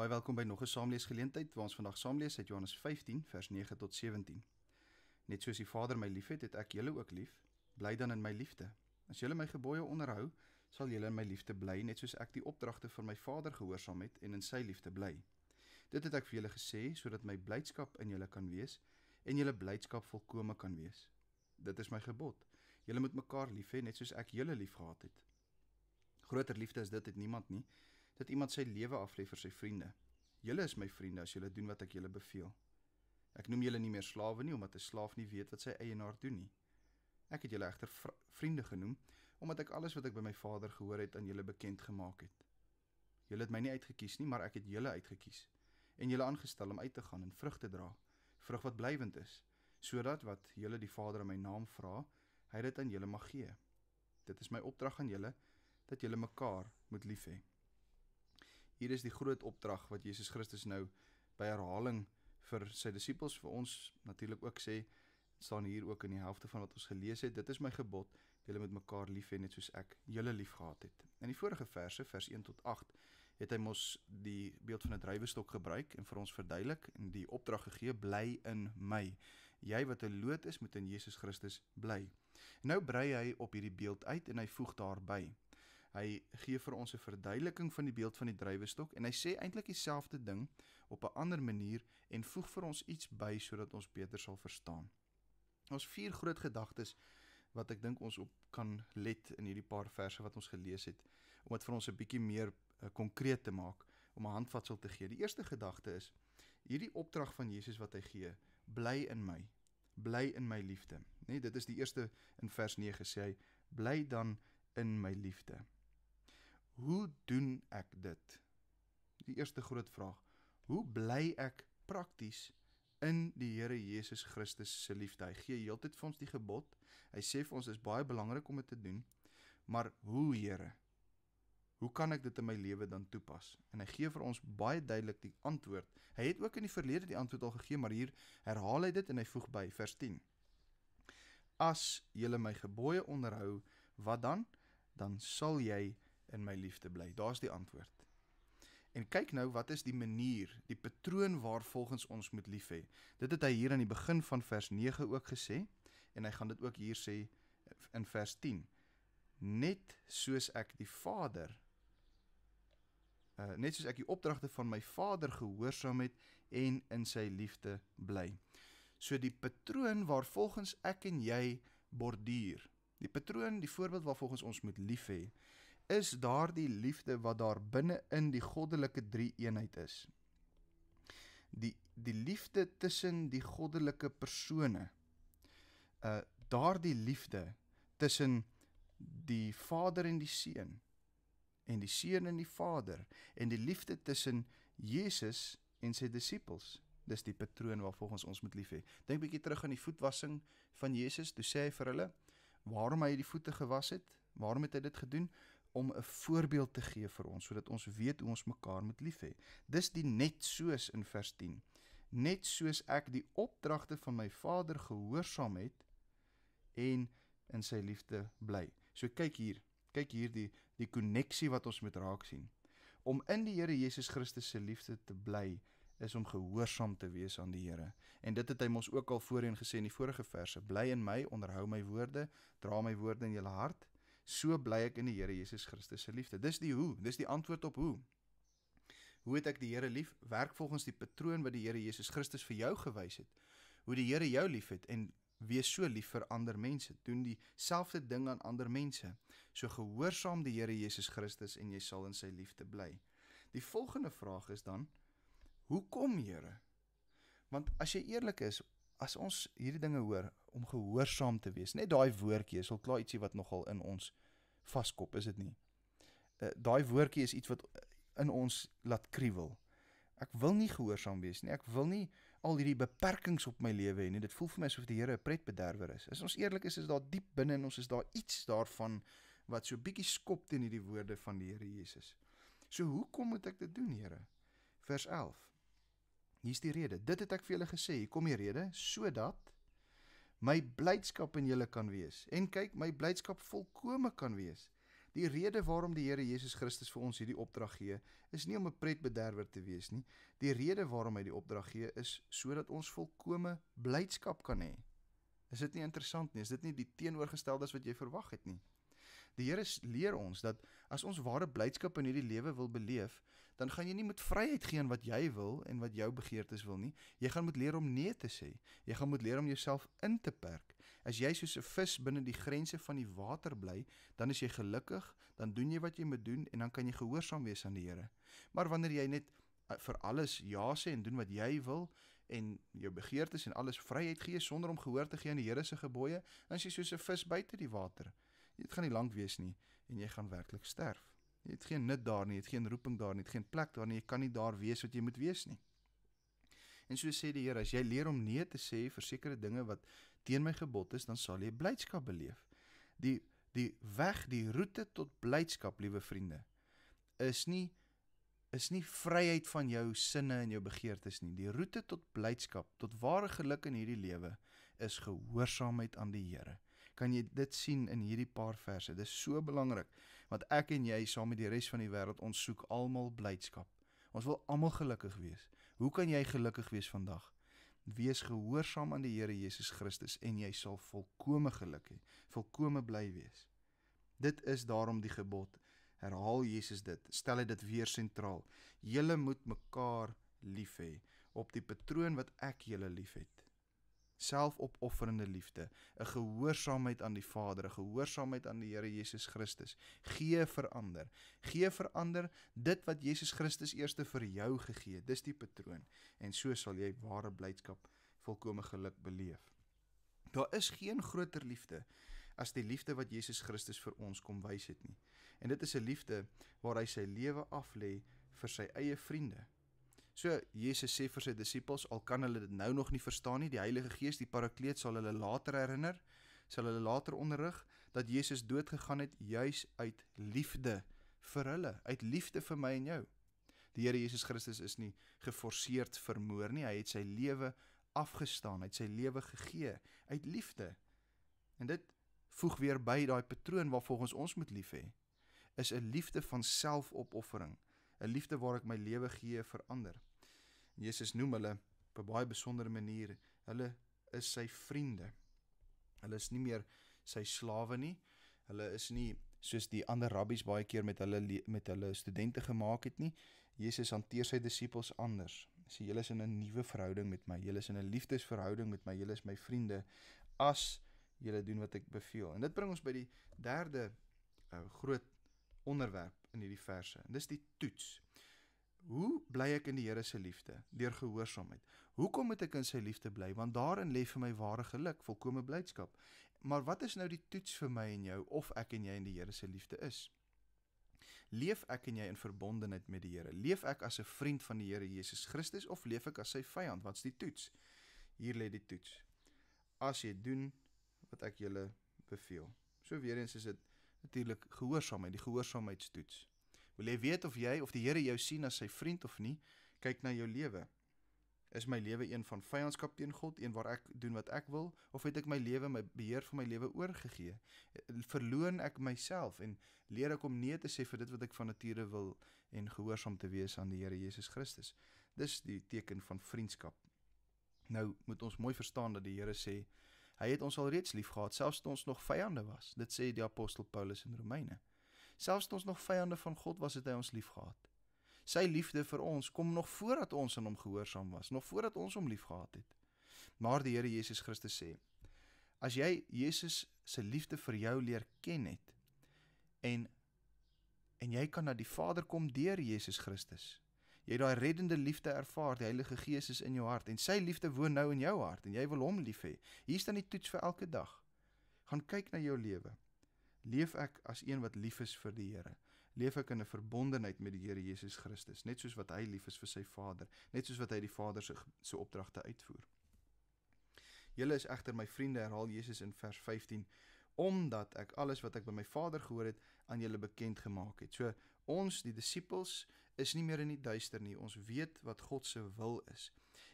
Baie welkom by nog 'n saamleesgeleentheid waar ons vandag saamlees uit Johannes 15 vers 9 tot 17. Net soos die Vader my liefhet, het ek julle ook lief. Bly dan in my liefde. As julle my gebooie onderhou, sal julle in my liefde bly, net soos ek die opdragte van my Vader gehoorsaam het en in sy liefde bly. Dit het ek vir julle gesê sodat my blydskap in julle kan wees en julle blydskap volkome kan wees. Dit is my gebod. Julle moet mekaar lief hê net soos ek julle liefgehad het. Groter liefde as dit het niemand nie, dat iemand sy lewe aflê vir sy vriende. Julle is my vriende as julle doen wat ek julle beveel. Ek noem julle nie meer slawe nie omdat 'n slaaf nie weet wat sy eienaar doen nie. Ek het julle egter vriende genoem omdat ek alles wat ek by my Vader gehoor het aan julle bekend gemaak het. Julle het my nie uitgekies nie, maar ek het julle uitgekies en julle aangestel om uit te gaan en vrug te dra, vrug wat blywend is, sodat wat julle die Vader in my naam vra, hy dit aan julle mag gee. Dit is my opdrag aan julle dat julle mekaar moet lief hê. Hier is die groot opdrag wat Jesus Christus nou by herhaling vir sy disippels vir ons natuurlik ook sê staan hier ook in die helfte van wat ons gelees het. Dit is my gebod, julle moet mekaar lief hê net soos ek julle liefgehad het. In die vorige verse, vers 1 tot 8, het hy mos die beeld van 'n drywerstok gebruik en vir ons verduidelik en die opdrag gegee: Bly in my. Jy wat 'n loot is, moet in Jesus Christus bly. Nou brei hy op hierdie beeld uit en hy voeg daarby: hy gee vir ons 'n verduideliking van die beeld van die drywestok en hy sê eintlik dieselfde ding op 'n ander manier en voeg vir ons iets by sodat ons beter sal verstaan. Ons vier groot gedagtes wat ek dink ons op kan let in hierdie paar verse wat ons gelees het om dit vir ons 'n bietjie meer eh, konkreet te maak om 'n handvatsel te gee. Die eerste gedagte is hierdie opdrag van Jesus wat hy gee, bly in my, bly in my liefde. Nê, nee, dit is die eerste in vers 9 sê hy, bly dan in my liefde. Hoe doen ek dit? Die eerste groot vraag. Hoe bly ek prakties in die Here Jesus Christus se liefde? Hy gee heeltyd vir ons die gebod. Hy sê vir ons is baie belangrik om dit te doen. Maar hoe, Here? Hoe kan ek dit in my lewe dan toepas? En hy gee vir ons baie duidelik die antwoord. Hy het ook in die verlede die antwoord al gegee, maar hier herhaal hy dit en hy voeg by vers 10. As jy my gebooie onderhou, wat dan? Dan sal jy in my liefde bly. Daar's die antwoord. En kyk nou, wat is die manier, die patroon waar volgens ons moet lief hê? Dit het hy hier aan die begin van vers 9 ook gesê en hy gaan dit ook hier sê in vers 10. Net soos ek die Vader uh, net soos ek die opdragte van my Vader gehoorsaam het en in sy liefde bly. So die patroon waar volgens ek en jy borduur. Die patroon, die voorbeeld waar volgens ons moet lief hê, is daardie liefde wat daar binne in die goddelike drie eenheid is. Die die liefde tussen die goddelike persone. Uh daardie liefde tussen die Vader en die Seun en die Seun en die Vader en die liefde tussen Jesus en sy disippels. Dis die patroon waarvolgens ons moet lief hê. Dink bietjie terug aan die voetwassing van Jesus, toe sê hy vir hulle waarom hy die voete gewas het, waarom het hy dit gedoen? om 'n voorbeeld te gee vir ons sodat ons weet hoe ons mekaar moet liefhê. Dis die net soos in vers 10. Net soos ek die opdragte van my Vader gehoorsaam het en in sy liefde bly. So kyk hier, kyk hier die die koneksie wat ons moet raak sien. Om in die Here Jesus Christus se liefde te bly is om gehoorsaam te wees aan die Here. En dit het hy mos ook al voorheen gesê in die vorige verse: Bly in my, onderhou my woorde, dra my woorde in jou hart so bly ek in die Here Jesus Christus se liefde. Dis die hoe, dis die antwoord op hoe. Hoe het ek die Here lief? Werk volgens die patroon wat die Here Jesus Christus vir jou gewys het. Hoe die Here jou liefhet en wees so lief vir ander mense. Doen dieselfde ding aan ander mense. So gehoorsaam die Here Jesus Christus en jy sal in sy liefde bly. Die volgende vraag is dan: Hoekom, Here? Want as jy eerlik is, as ons hierdie dinge hoor om gehoorsaam te wees, net daai woordjie is al klaar ietsie wat nogal in ons uh vaskop, is dit nie? Uh, Daai woordjie is iets wat in ons laat kruwel. Ek wil nie gehoorsaam wees nie. Ek wil nie al hierdie beperkings op my lewe hê nie. Dit voel vir my asof die Here 'n pretbederwer is. As ons eerlik is, is daar diep binne in ons is daar iets daarvan wat so bietjie skop teen hierdie woorde van die Here Jesus. So hoekom moet ek dit doen, Here? Vers 11. Hier's die rede. Dit het ek vir julle gesê. Hier kom die rede sodat my blydskap in julle kan wees en kyk my blydskap volkome kan wees. Die rede waarom die Here Jesus Christus vir ons hierdie opdrag gee, is nie om 'n pretbederwer te wees nie. Die rede waarom hy die opdrag gee, is sodat ons volkome blydskap kan hê. Is dit nie interessant nie? Is dit nie die teenoorgesteldes wat jy verwag het nie? Die Here leer ons dat as ons ware blydskap in hierdie lewe wil beleef, dan gaan jy nie met vryheid gaan wat jy wil en wat jou begeertes wil nie. Jy gaan moet leer om nee te sê. Jy gaan moet leer om jouself in te perk. As jy soos 'n vis binne die grense van die water bly, dan is jy gelukkig, dan doen jy wat jy moet doen en dan kan jy gehoorsaam wees aan die Here. Maar wanneer jy net eh, vir alles ja sê en doen wat jy wil en jou begeertes en alles vryheid gee sonder om gehoor te gee aan die Here se gebooie, dan is jy soos 'n vis buite die water. Dit gaan nie lank wees nie en jy gaan werklik sterf. Jy het geen nut daar nie, jy het geen roeping daar nie, jy het geen plek daar nie, jy kan nie daar wees wat jy moet wees nie. En so sê die Here, as jy leer om nee te sê vir sekere dinge wat teen my gebod is, dan sal jy blydskap beleef. Die die weg, die roete tot blydskap, liewe vriende, is nie is nie vryheid van jou sinne en jou begeertes nie. Die roete tot blydskap, tot ware geluk in hierdie lewe is gehoorsaamheid aan die Here kan jy dit sien in hierdie paar verse. Dit is so belangrik want ek en jy saam met die res van die wêreld ons soek almal blydskap. Ons wil almal gelukkig wees. Hoe kan jy gelukkig wees vandag? Wees gehoorsaam aan die Here Jesus Christus en jy sal volkomme geluk hê, volkomme bly wees. Dit is daarom die gebod. Herhaal Jesus dit, stel hy dit weer sentraal. Julle moet mekaar lief hê op die patroon wat ek julle liefhet selfopofferende liefde, 'n gehoorsaamheid aan die Vader, 'n gehoorsaamheid aan die Here Jesus Christus. Gee vir ander. Gee vir ander dit wat Jesus Christus eers vir jou gegee het. Dis die patroon en so sal jy ware blydskap, volkomme geluk beleef. Daar is geen groter liefde as die liefde wat Jesus Christus vir ons kom wys het nie. En dit is 'n liefde waar hy sy lewe aflê vir sy eie vriende, So Jesus sê vir sy disippels, al kan hulle dit nou nog nie verstaan nie, die Heilige Gees, die Parakleet sal hulle later herinner, sal hulle later onderrig dat Jesus dood gegaan het juis uit liefde vir hulle, uit liefde vir my en jou. Die Here Jesus Christus is nie geforseer vermoor nie, hy het sy lewe afgestaan, hy het sy lewe gegee uit liefde. En dit voeg weer by daai patroon waar volgens ons moet lief hê, is 'n liefde van selfopoffering, 'n liefde waar ek my lewe gee vir ander. Jesus noem hulle op 'n baie besondere manier. Hulle is sy vriende. Hulle is nie meer sy slawe nie. Hulle is nie soos die ander rabbies baie keer met hulle met hulle studente gemaak het nie. Jesus hanteer sy disippels anders. Hy sê julle is in 'n nuwe verhouding met my. Julle is in 'n liefdesverhouding met my. Julle is my vriende as julle doen wat ek beveel. En dit bring ons by die derde uh, groot onderwerp in hierdie verse. En dis die toets. Hoe bly ek in die Here se liefde? Deur gehoorsaamheid. Hoekom moet ek in sy liefde bly? Want daarin lê vir my ware geluk, volkomme blydskap. Maar wat is nou die toets vir my en jou of ek en jy in die Here se liefde is? Leef ek en jy in verbondenheid met die Here? Leef ek as 'n vriend van die Here Jesus Christus of leef ek as sy vyand? Wat's die toets? Hier lê die toets. As jy doen wat ek julle beveel. So weer eens is dit natuurlik gehoorsaamheid, die gehoorsaamheidstoets. Wil jy weet of jy of die Here jou sien as sy vriend of nie? Kyk na jou lewe. Is my lewe een van vyandskap teen God, een waar ek doen wat ek wil, of het ek my lewe, my beheer van my lewe oorgegee? Verloon ek myself en leer ek om nee te sê vir dit wat ek van nature wil en gehoorsaam te wees aan die Here Jesus Christus? Dis die teken van vriendskap. Nou moet ons mooi verstaan dat die Here sê hy het ons al reeds liefgehad selfs toe ons nog vyande was. Dit sê die apostel Paulus in Romeine 10:9. Selfs toe ons nog vyande van God was, het hy ons liefgehad. Sy liefde vir ons kom nog voordat ons aan hom gehoorsaam was, nog voordat ons hom liefgehad het. Maar die Here Jesus Christus sê: As jy Jesus se liefde vir jou leer ken het en en jy kan na die Vader kom deur Jesus Christus. Jy daai reddende liefde ervaar, die Heilige Gees is in jou hart en sy liefde woon nou in jou hart en jy wil hom lief hê. Hier staan die toets vir elke dag. Gaan kyk na jou lewe leef ek as een wat lief is vir die Here. Leef ek in 'n verbondenheid met die Here Jesus Christus, net soos wat hy lief is vir sy Vader, net soos wat hy die Vader se se opdragte uitvoer. Julle is egter my vriende, herhaal Jesus in vers 15 omdat ek alles wat ek by my vader gehoor het aan julle bekend gemaak het. So ons die disippels is nie meer in die duister nie. Ons weet wat God se wil is.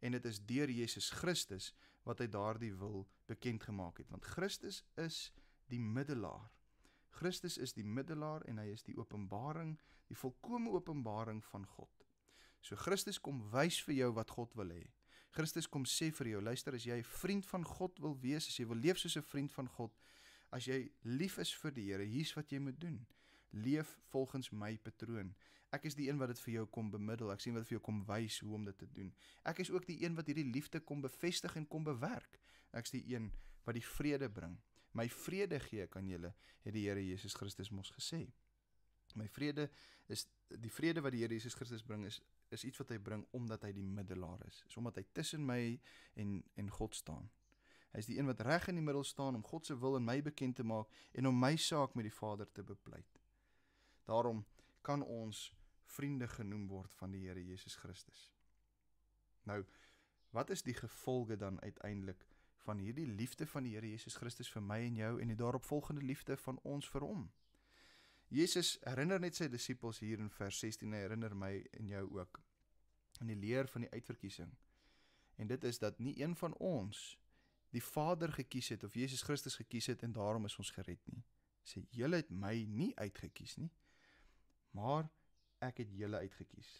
En dit is deur Jesus Christus wat hy daardie wil bekend gemaak het. Want Christus is die middelaar Christus is die middelaar en hy is die openbaring, die volkomme openbaring van God. So Christus kom wys vir jou wat God wil hê. Christus kom sê vir jou, luister as jy 'n vriend van God wil wees, as jy wil leef soos 'n vriend van God, as jy lief is vir die Here, hier's wat jy moet doen. Leef volgens my patroon. Ek is die een wat dit vir jou kom bemiddel. Ek sien wat vir jou kom wys hoe om dit te doen. Ek is ook die een wat hierdie liefde kom bevestig en kom bewerk. Ek's die een wat die vrede bring. My vrede gee ek aan julle, het die Here Jesus Christus mos gesê. My vrede is die vrede wat die Here Jesus Christus bring is is iets wat hy bring omdat hy die middelaar is. Is omdat hy tussen my en en God staan. Hy is die een wat reg in die middel staan om God se wil in my bekend te maak en om my saak met die Vader te bepleit. Daarom kan ons vriende genoem word van die Here Jesus Christus. Nou, wat is die gevolge dan uiteindelik van hierdie liefde van die Here Jesus Christus vir my en jou en die daaropvolgende liefde van ons vir hom. Jesus herinner net sy disippels hier in vers 16 en herinner my en jou ook aan die leer van die uitverkiesing. En dit is dat nie een van ons die Vader gekies het of Jesus Christus gekies het en daarom is ons gered nie. Sê julle het my nie uitgekies nie, maar ek het julle uitgekies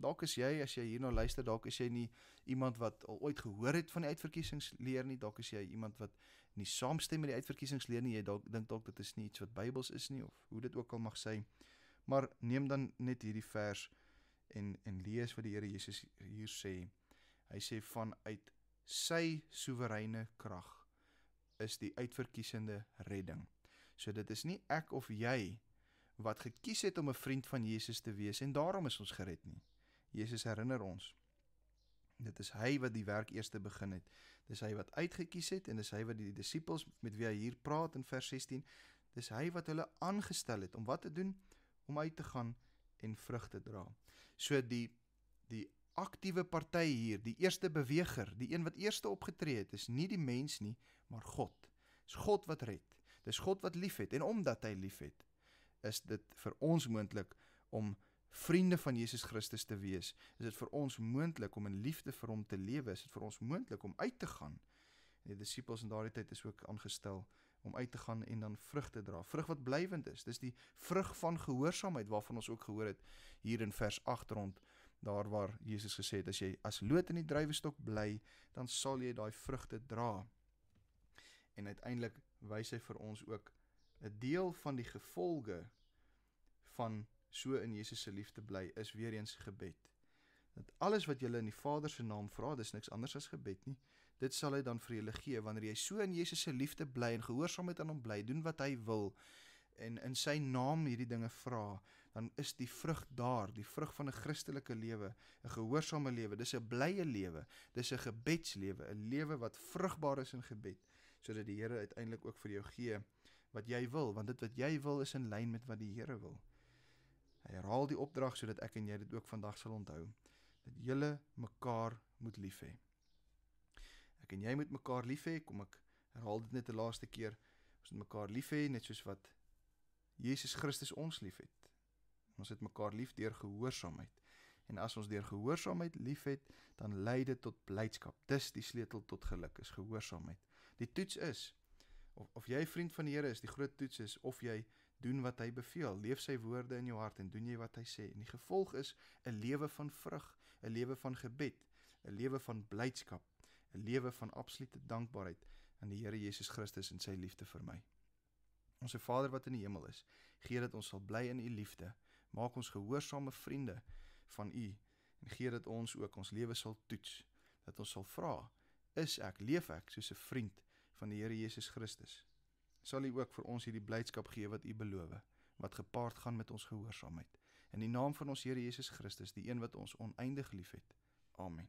dalk is jy as jy hierna nou luister, dalk is jy nie iemand wat al ooit gehoor het van die uitverkiesingsleer nie, dalk is jy iemand wat nie saamstem met die uitverkiesingsleer nie. Jy dalk dink dalk dit is nie iets wat Bybels is nie of hoe dit ook al mag sê. Maar neem dan net hierdie vers en en lees wat die Here Jesus hier sê. Hy sê vanuit sy soewereine krag is die uitverkiesende redding. So dit is nie ek of jy wat gekies het om 'n vriend van Jesus te wees en daarom is ons gered nie. Jesus herinner ons. Dit is hy wat die werk eerste begin het. Dis hy wat uitgekies het en dis hy wat die disippels met wie hy hier praat in vers 16, dis hy wat hulle aangestel het om wat te doen? Om uit te gaan en vrug te dra. So die die aktiewe party hier, die eerste beweger, die een wat eerste opgetree het, is nie die mens nie, maar God. Dis God wat red. Dis God wat liefhet en omdat hy liefhet, is dit vir ons moontlik om vriende van Jesus Christus te wees? Is dit vir ons moontlik om in liefde vir hom te lewe? Is dit vir ons moontlik om uit te gaan? En die disippels in daardie tyd is ook aangestel om uit te gaan en dan vrug te dra. Vrug wat blywend is. Dis die vrug van gehoorsaamheid waarvan ons ook gehoor het hier in vers 8 rond daar waar Jesus gesê het as jy as loot in die druiwestok bly, dan sal jy daai vrugte dra. En uiteindelik wys hy vir ons ook 'n deel van die gevolge van so in Jesus se liefde bly is weer eens gebed. Dat alles wat julle in die Vader se naam vra, dis niks anders as gebed nie. Dit sal hy dan vir julle gee wanneer jy so in Jesus se liefde bly en gehoorsaamheid aan hom bly, doen wat hy wil en in sy naam hierdie dinge vra, dan is die vrug daar, die vrug van 'n Christelike lewe, 'n gehoorsame lewe. Dis 'n blye lewe, dis 'n gebedslewe, 'n lewe wat vrugbaar is in gebed, sodat die Here uiteindelik ook vir jou gee wat jy wil, want dit wat jy wil is in lyn met wat die Here wil herhaal die opdrag sodat ek en jy dit ook vandag sal onthou dat julle mekaar moet lief hê. Ek en jy moet mekaar lief hê, kom ek herhaal dit net 'n laaste keer. Ons moet mekaar lief hê net soos wat Jesus Christus ons liefhet. Ons het mekaar lief deur gehoorsaamheid. En as ons deur gehoorsaamheid liefhet, dan lei dit tot blydskap. Dis die sleutel tot geluk is gehoorsaamheid. Die toets is of of jy vriend van die Here is, die groot toets is of jy doen wat hy beveel, leef sy woorde in jou hart en doen jy wat hy sê. En die gevolg is 'n lewe van vrug, 'n lewe van gebed, 'n lewe van blydskap, 'n lewe van absolute dankbaarheid aan die Here Jesus Christus en sy liefde vir my. Onse Vader wat in die hemel is, gee dat ons sal bly in u liefde. Maak ons gehoorsame vriende van u en gee dat ons ook ons lewe sal toets, dat ons sal vra: Is ek leef ek soos 'n vriend van die Here Jesus Christus? sal U ook vir ons hierdie blydskap gee wat U beloof, wat gepaard gaan met ons gehoorsaamheid. In die naam van ons Here Jesus Christus, die een wat ons oneindig liefhet. Amen.